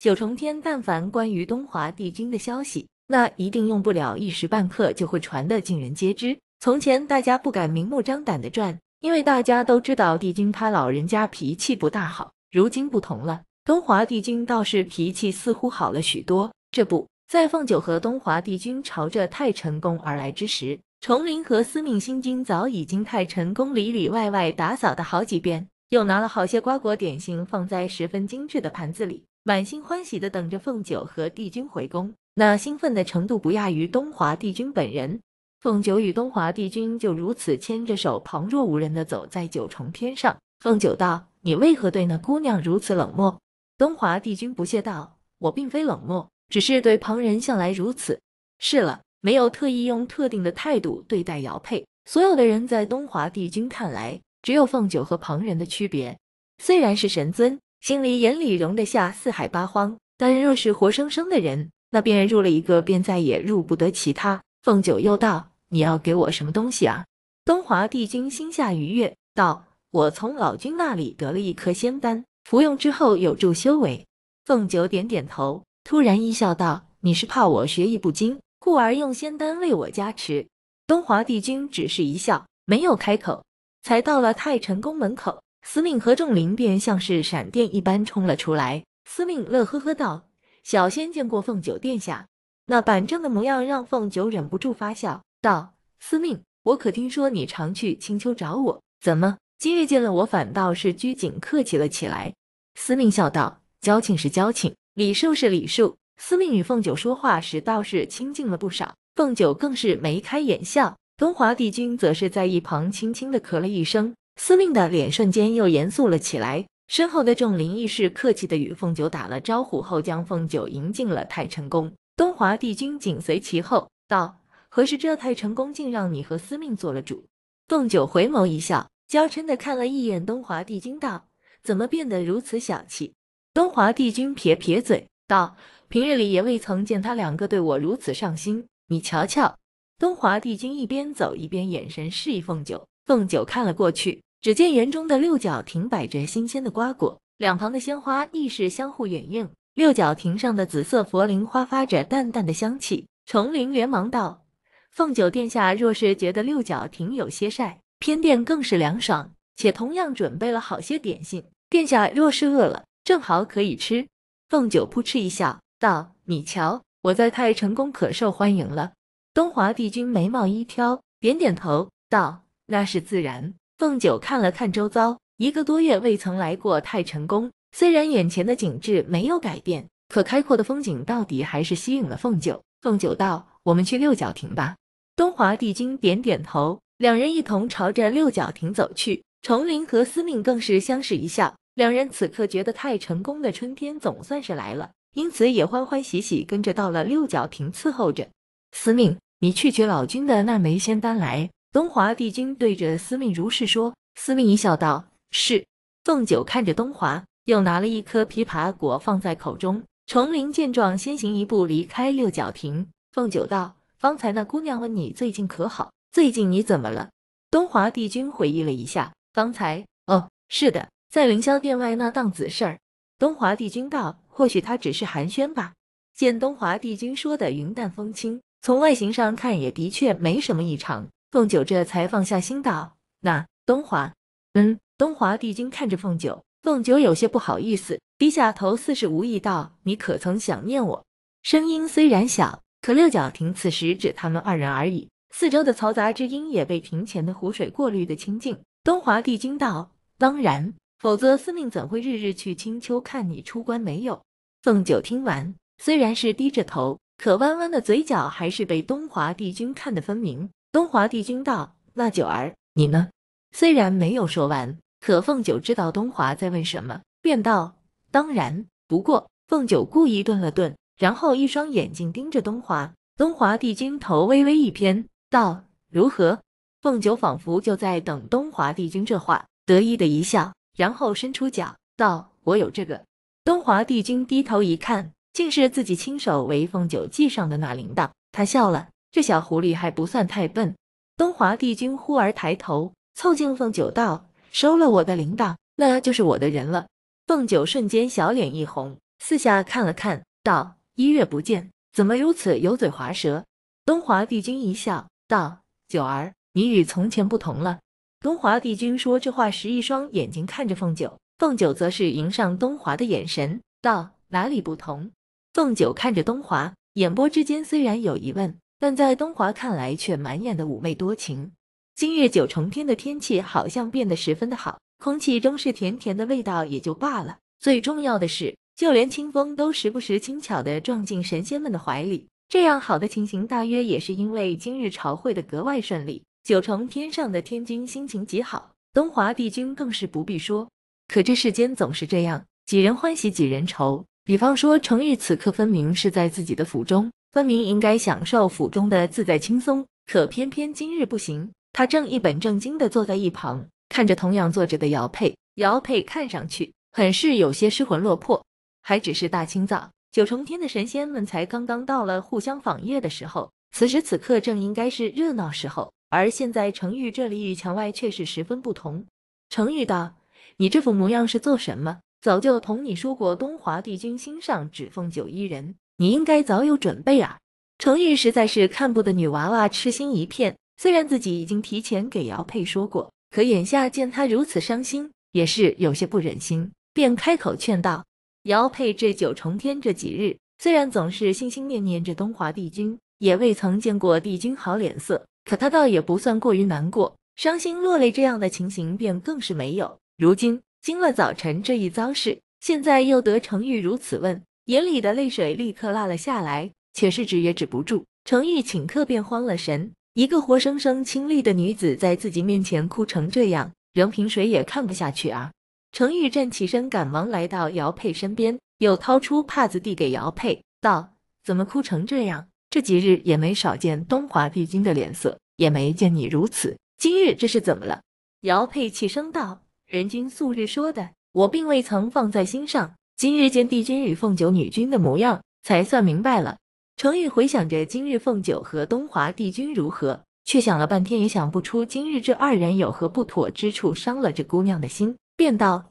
九重天，但凡关于东华帝君的消息，那一定用不了一时半刻就会传得尽人皆知。从前大家不敢明目张胆的传，因为大家都知道帝君他老人家脾气不大好。如今不同了，东华帝君倒是脾气似乎好了许多。这不在凤九和东华帝君朝着太晨宫而来之时，重林和司命星君早已经太晨宫里里外外打扫的好几遍，又拿了好些瓜果点心放在十分精致的盘子里。满心欢喜地等着凤九和帝君回宫，那兴奋的程度不亚于东华帝君本人。凤九与东华帝君就如此牵着手，旁若无人地走在九重天上。凤九道：“你为何对那姑娘如此冷漠？”东华帝君不屑道：“我并非冷漠，只是对旁人向来如此。是了，没有特意用特定的态度对待姚佩。所有的人在东华帝君看来，只有凤九和旁人的区别。虽然是神尊。”心里眼里容得下四海八荒，但若是活生生的人，那便入了一个，便再也入不得其他。凤九又道：“你要给我什么东西啊？”东华帝君心下愉悦，道：“我从老君那里得了一颗仙丹，服用之后有助修为。”凤九点点头，突然一笑道：“你是怕我学艺不精，故而用仙丹为我加持？”东华帝君只是一笑，没有开口。才到了太晨宫门口。司命和仲林便像是闪电一般冲了出来。司命乐呵呵道：“小仙见过凤九殿下。”那板正的模样让凤九忍不住发笑道：“司命，我可听说你常去青丘找我，怎么今日见了我反倒是拘谨客气了起来？”司命笑道：“交情是交情，礼数是礼数。”司命与凤九说话时倒是清静了不少，凤九更是眉开眼笑。东华帝君则是在一旁轻轻的咳了一声。司命的脸瞬间又严肃了起来，身后的众灵异士客气的与凤九打了招呼后，将凤九迎进了太晨宫。东华帝君紧随其后，道：“何时这太晨宫竟让你和司命做了主？”凤九回眸一笑，娇嗔的看了一眼东华帝君，道：“怎么变得如此小气？”东华帝君撇撇嘴，道：“平日里也未曾见他两个对我如此上心，你瞧瞧。”东华帝君一边走一边眼神示意凤九，凤九看了过去。只见园中的六角亭摆着新鲜的瓜果，两旁的鲜花亦是相互掩映。六角亭上的紫色佛铃花发着淡淡的香气。重陵连忙道：“凤九殿下若是觉得六角亭有些晒，偏殿更是凉爽，且同样准备了好些点心。殿下若是饿了，正好可以吃。”凤九扑哧一笑，道：“你瞧，我在太成宫可受欢迎了。”东华帝君眉毛一挑，点点头道：“那是自然。”凤九看了看周遭，一个多月未曾来过太晨宫，虽然眼前的景致没有改变，可开阔的风景到底还是吸引了凤九。凤九道：“我们去六角亭吧。”东华帝君点点头，两人一同朝着六角亭走去。重林和司命更是相视一笑，两人此刻觉得太晨宫的春天总算是来了，因此也欢欢喜喜跟着到了六角亭伺候着。司命，你去取老君的那枚仙丹来。东华帝君对着司命如是说，司命一笑，道：“是。”凤九看着东华，又拿了一颗枇杷果放在口中。重林见状，先行一步离开六角亭。凤九道：“方才那姑娘问你最近可好？最近你怎么了？”东华帝君回忆了一下，方才，哦，是的，在凌霄殿外那档子事儿。东华帝君道：“或许他只是寒暄吧。”见东华帝君说的云淡风轻，从外形上看也的确没什么异常。凤九这才放下心道：“那东华，嗯，东华帝君看着凤九，凤九有些不好意思，低下头，似是无意道：‘你可曾想念我？’声音虽然小，可六角亭此时只他们二人而已，四周的嘈杂之音也被庭前的湖水过滤的清净。东华帝君道：‘当然，否则司命怎会日日去青丘看你出关没有？’凤九听完，虽然是低着头，可弯弯的嘴角还是被东华帝君看得分明。”东华帝君道：“那九儿，你呢？”虽然没有说完，可凤九知道东华在问什么，便道：“当然。”不过凤九故意顿了顿，然后一双眼睛盯着东华。东华帝君头微微一偏，道：“如何？”凤九仿佛就在等东华帝君这话，得意的一笑，然后伸出脚道：“我有这个。”东华帝君低头一看，竟是自己亲手为凤九系上的那铃铛，他笑了。这小狐狸还不算太笨。东华帝君忽而抬头凑近凤九道：“收了我的铃铛，那就是我的人了。”凤九瞬间小脸一红，四下看了看，道：“一月不见，怎么如此油嘴滑舌？”东华帝君一笑，道：“九儿，你与从前不同了。”东华帝君说这话时，一双眼睛看着凤九，凤九则是迎上东华的眼神，道：“哪里不同？”凤九看着东华，眼波之间虽然有疑问。但在东华看来，却满眼的妩媚多情。今日九重天的天气好像变得十分的好，空气中是甜甜的味道也就罢了，最重要的是，就连清风都时不时轻巧的撞进神仙们的怀里。这样好的情形，大约也是因为今日朝会的格外顺利。九重天上的天君心情极好，东华帝君更是不必说。可这世间总是这样，几人欢喜几人愁。比方说，程昱此刻分明是在自己的府中。分明应该享受府中的自在轻松，可偏偏今日不行。他正一本正经地坐在一旁，看着同样坐着的姚佩。姚佩看上去很是有些失魂落魄。还只是大清早，九重天的神仙们才刚刚到了互相访谒的时候，此时此刻正应该是热闹时候。而现在程玉这里与墙外却是十分不同。程玉道：“你这副模样是做什么？早就同你说过，东华帝君心上只奉九一人。”你应该早有准备啊！程玉实在是看不得女娃娃痴心一片，虽然自己已经提前给姚佩说过，可眼下见她如此伤心，也是有些不忍心，便开口劝道：“姚佩这九重天这几日，虽然总是心心念念着东华帝君，也未曾见过帝君好脸色，可他倒也不算过于难过、伤心落泪，这样的情形便更是没有。如今经了早晨这一遭事，现在又得程玉如此问。”眼里的泪水立刻落了下来，且是止也止不住。程毅顷刻便慌了神，一个活生生清丽的女子在自己面前哭成这样，任凭谁也看不下去啊！程毅站起身，赶忙来到姚佩身边，又掏出帕子递给姚佩，道：“怎么哭成这样？这几日也没少见东华帝君的脸色，也没见你如此，今日这是怎么了？”姚佩气声道：“人君素日说的，我并未曾放在心上。”今日见帝君与凤九女君的模样，才算明白了。程宇回想着今日凤九和东华帝君如何，却想了半天也想不出今日这二人有何不妥之处，伤了这姑娘的心，便道：“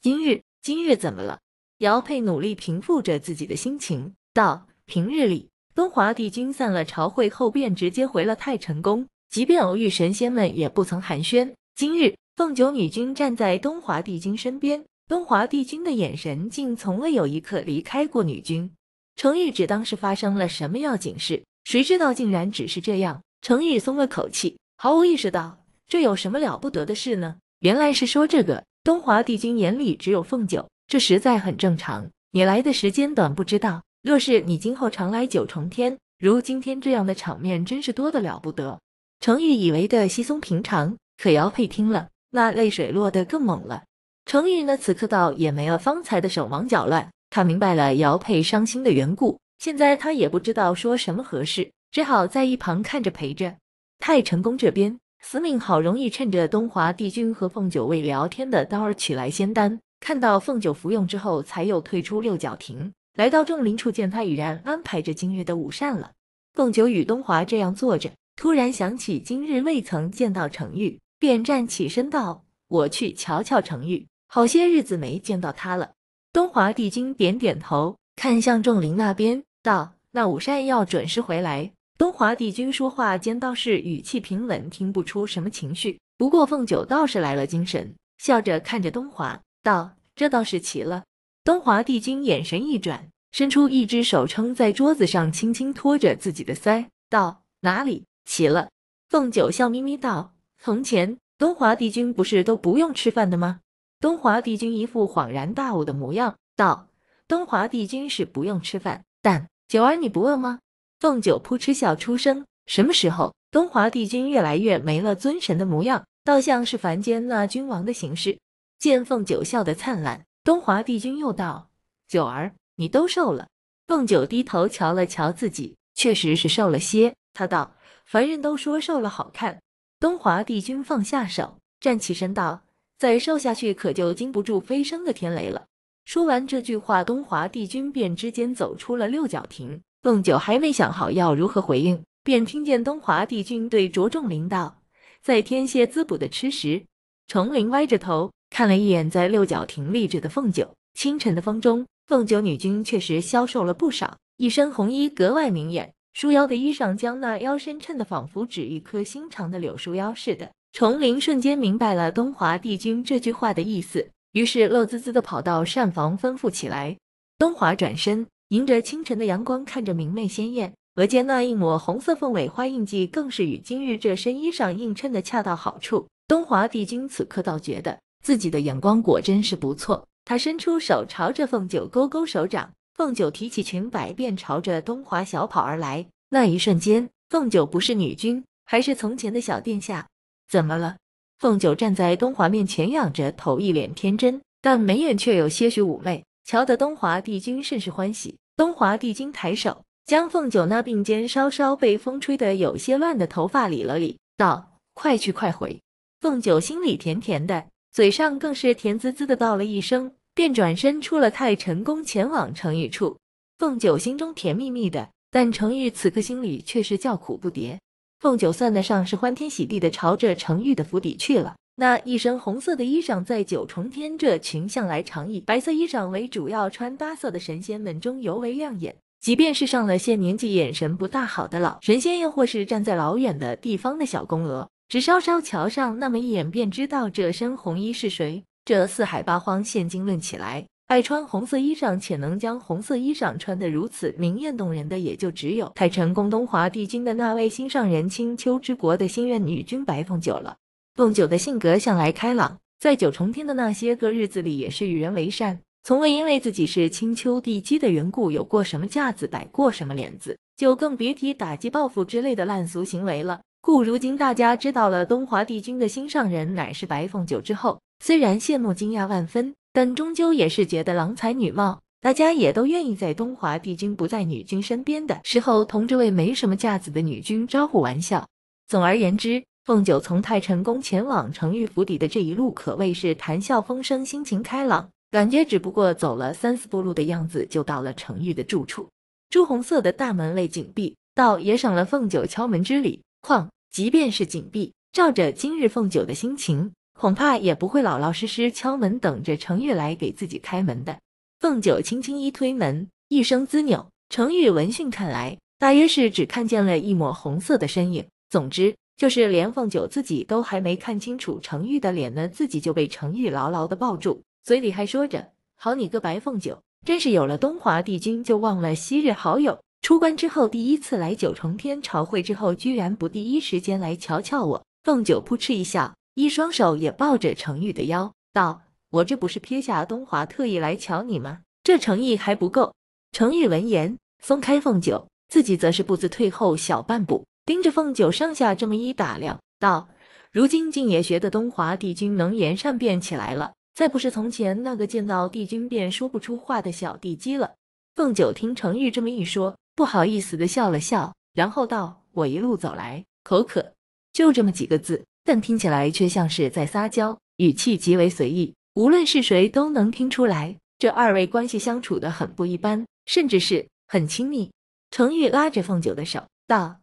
今日，今日怎么了？”姚佩努力平复着自己的心情，道：“平日里，东华帝君散了朝会后便直接回了太晨宫，即便偶遇神仙们也不曾寒暄。今日，凤九女君站在东华帝君身边。”东华帝君的眼神竟从未有一刻离开过女君。程玉只当是发生了什么要紧事，谁知道竟然只是这样。程玉松了口气，毫无意识到这有什么了不得的事呢？原来是说这个。东华帝君眼里只有凤九，这实在很正常。你来的时间短，不知道。若是你今后常来九重天，如今天这样的场面真是多的了不得。程玉以为的稀松平常，可姚佩听了，那泪水落得更猛了。程玉呢？此刻倒也没了方才的手忙脚乱。他明白了姚佩伤心的缘故，现在他也不知道说什么合适，只好在一旁看着陪着。太成功这边，司命好容易趁着东华帝君和凤九未聊天的当儿取来仙丹，看到凤九服用之后，才又退出六角亭，来到众林处，见他已然安排着今日的午膳了。凤九与东华这样坐着，突然想起今日未曾见到程玉，便站起身道：“我去瞧瞧程玉。”好些日子没见到他了，东华帝君点点头，看向仲林那边，道：“那午膳要准时回来。”东华帝君说话间倒是语气平稳，听不出什么情绪。不过凤九倒是来了精神，笑着看着东华，道：“这倒是齐了。”东华帝君眼神一转，伸出一只手撑在桌子上，轻轻托着自己的腮，道：“哪里齐了？”凤九笑眯眯道：“从前东华帝君不是都不用吃饭的吗？”东华帝君一副恍然大悟的模样，道：“东华帝君是不用吃饭，但九儿你不饿吗？”凤九扑哧笑出声。什么时候，东华帝君越来越没了尊神的模样，倒像是凡间那君王的形事？见凤九笑得灿烂，东华帝君又道：“九儿，你都瘦了。”凤九低头瞧了瞧自己，确实是瘦了些。他道：“凡人都说瘦了好看。”东华帝君放下手，站起身道。再瘦下去，可就经不住飞升的天雷了。说完这句话，东华帝君便直接走出了六角亭。凤九还没想好要如何回应，便听见东华帝君对着众林道：“在天蝎滋补的吃食。”重林歪着头看了一眼在六角亭立着的凤九。清晨的风中，凤九女君确实消瘦了不少，一身红衣格外明艳，束腰的衣裳将那腰身衬得仿佛只一棵新长的柳树腰似的。崇林瞬间明白了东华帝君这句话的意思，于是乐滋滋的跑到膳房吩咐起来。东华转身迎着清晨的阳光，看着明媚鲜艳，额间那一抹红色凤尾花印记，更是与今日这身衣裳映衬的恰到好处。东华帝君此刻倒觉得自己的眼光果真是不错。他伸出手朝着凤九勾勾手掌，凤九提起裙摆便朝着东华小跑而来。那一瞬间，凤九不是女君，还是从前的小殿下。怎么了？凤九站在东华面前，仰着头，一脸天真，但眉眼却有些许妩媚，瞧得东华帝君甚是欢喜。东华帝君抬手将凤九那鬓间稍稍被风吹得有些乱的头发理了理，道：“快去快回。”凤九心里甜甜的，嘴上更是甜滋滋的，道了一声，便转身出了太晨宫，前往程玉处。凤九心中甜蜜蜜的，但程玉此刻心里却是叫苦不迭。凤九算得上是欢天喜地的朝着程玉的府邸去了。那一身红色的衣裳，在九重天这群向来常以白色衣裳为主要穿搭色的神仙们中尤为亮眼。即便是上了些年纪、眼神不大好的老神仙，又或是站在老远的地方的小宫娥，只稍稍瞧上那么一眼，便知道这身红衣是谁。这四海八荒，现今论起来。爱穿红色衣裳，且能将红色衣裳穿得如此明艳动人的，也就只有太成宫东华帝君的那位心上人——青丘之国的心愿女君白凤九了。凤九的性格向来开朗，在九重天的那些个日子里也是与人为善，从未因为自己是青丘帝姬的缘故有过什么架子摆过什么脸子，就更别提打击报复之类的烂俗行为了。故如今大家知道了东华帝君的心上人乃是白凤九之后，虽然羡慕惊讶万分。但终究也是觉得郎才女貌，大家也都愿意在东华帝君不在女君身边的时候，同这位没什么架子的女君招呼玩笑。总而言之，凤九从太晨宫前往成玉府邸的这一路，可谓是谈笑风生，心情开朗，感觉只不过走了三四步路的样子，就到了成玉的住处。朱红色的大门未紧闭，倒也省了凤九敲门之礼。况即便是紧闭，照着今日凤九的心情。恐怕也不会老老实实敲门等着程玉来给自己开门的。凤九轻轻一推门，一声滋扭，程玉闻讯看来，大约是只看见了一抹红色的身影。总之，就是连凤九自己都还没看清楚程玉的脸呢，自己就被程玉牢牢的抱住，嘴里还说着：“好你个白凤九，真是有了东华帝君就忘了昔日好友。出关之后第一次来九重天朝会之后，居然不第一时间来瞧瞧我。”凤九扑哧一笑。一双手也抱着程玉的腰，道：“我这不是撇下东华特意来瞧你吗？这诚意还不够。”程玉闻言，松开凤九，自己则是步子退后小半步，盯着凤九上下这么一打量，道：“如今竟也学得东华帝君能言善辩起来了，再不是从前那个见到帝君便说不出话的小帝姬了。”凤九听程玉这么一说，不好意思的笑了笑，然后道：“我一路走来口渴，就这么几个字。”但听起来却像是在撒娇，语气极为随意，无论是谁都能听出来，这二位关系相处的很不一般，甚至是很亲密。程玉拉着凤九的手道：“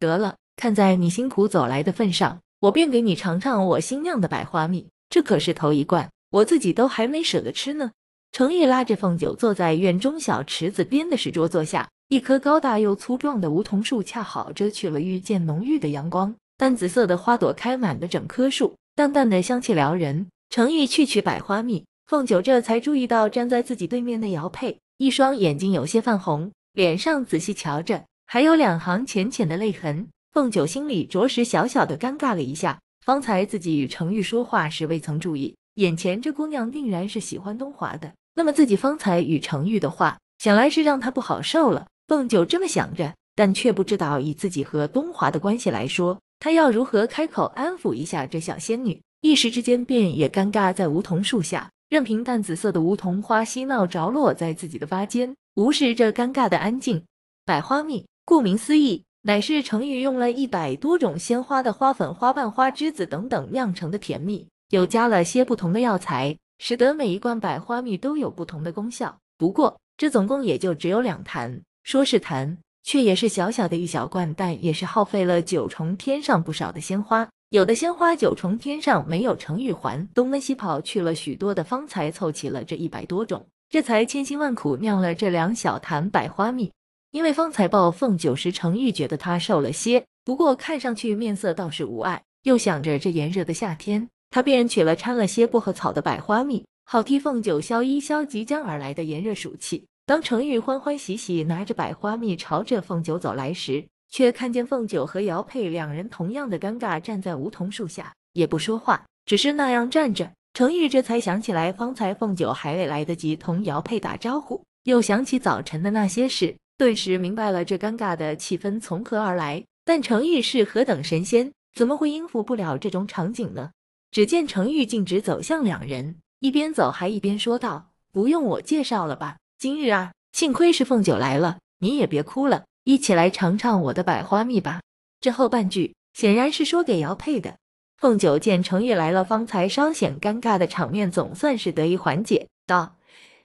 得了，看在你辛苦走来的份上，我便给你尝尝我新酿的百花蜜，这可是头一罐，我自己都还没舍得吃呢。”程玉拉着凤九坐在院中小池子边的石桌坐下，一棵高大又粗壮的梧桐树恰好遮去了遇见浓郁的阳光。淡紫色的花朵开满了整棵树，淡淡的香气撩人。程玉去取百花蜜，凤九这才注意到站在自己对面的姚佩，一双眼睛有些泛红，脸上仔细瞧着，还有两行浅浅的泪痕。凤九心里着实小小的尴尬了一下，方才自己与程玉说话时未曾注意，眼前这姑娘定然是喜欢东华的，那么自己方才与程玉的话，想来是让她不好受了。凤九这么想着，但却不知道以自己和东华的关系来说。他要如何开口安抚一下这小仙女？一时之间便也尴尬在梧桐树下，任凭淡紫色的梧桐花嬉闹着落在自己的发间，无视这尴尬的安静。百花蜜，顾名思义，乃是成语用了一百多种鲜花的花粉、花瓣、花枝子等等酿成的甜蜜，又加了些不同的药材，使得每一罐百花蜜都有不同的功效。不过，这总共也就只有两坛，说是坛。却也是小小的一小罐，但也是耗费了九重天上不少的鲜花。有的鲜花九重天上没有成玉环，东奔西跑去了许多的方，才凑齐了这一百多种，这才千辛万苦酿了这两小坛百花蜜。因为方才抱凤九时，成玉觉得他瘦了些，不过看上去面色倒是无碍。又想着这炎热的夏天，他便取了掺了些薄荷草的百花蜜，好替凤九消一消即将而来的炎热暑气。当程昱欢欢喜喜拿着百花蜜朝着凤九走来时，却看见凤九和姚佩两人同样的尴尬站在梧桐树下，也不说话，只是那样站着。程昱这才想起来，方才凤九还未来得及同姚佩打招呼，又想起早晨的那些事，顿时明白了这尴尬的气氛从何而来。但程昱是何等神仙，怎么会应付不了这种场景呢？只见程昱径直走向两人，一边走还一边说道：“不用我介绍了吧？”今日啊，幸亏是凤九来了，你也别哭了，一起来尝尝我的百花蜜吧。这后半句显然是说给姚佩的。凤九见程玉来了，方才稍显尴尬的场面总算是得以缓解，道：“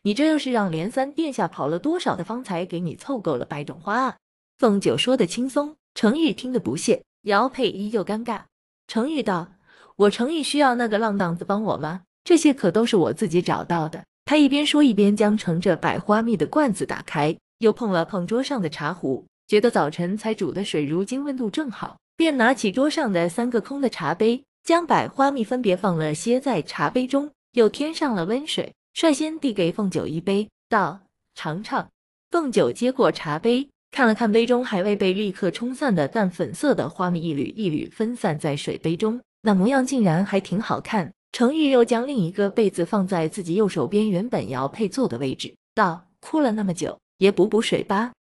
你这又是让连三殿下跑了多少的方才给你凑够了百种花啊？”凤九说的轻松，程玉听得不屑，姚佩依旧尴尬。程玉道：“我程玉需要那个浪荡子帮我吗？这些可都是我自己找到的。”他一边说，一边将盛着百花蜜的罐子打开，又碰了碰桌上的茶壶，觉得早晨才煮的水如今温度正好，便拿起桌上的三个空的茶杯，将百花蜜分别放了些在茶杯中，又添上了温水，率先递给凤九一杯，道：“尝尝。”凤九接过茶杯，看了看杯中还未被立刻冲散的淡粉色的花蜜，一缕一缕分散在水杯中，那模样竟然还挺好看。程玉又将另一个被子放在自己右手边原本要配坐的位置，道：“哭了那么久，也补补水吧。”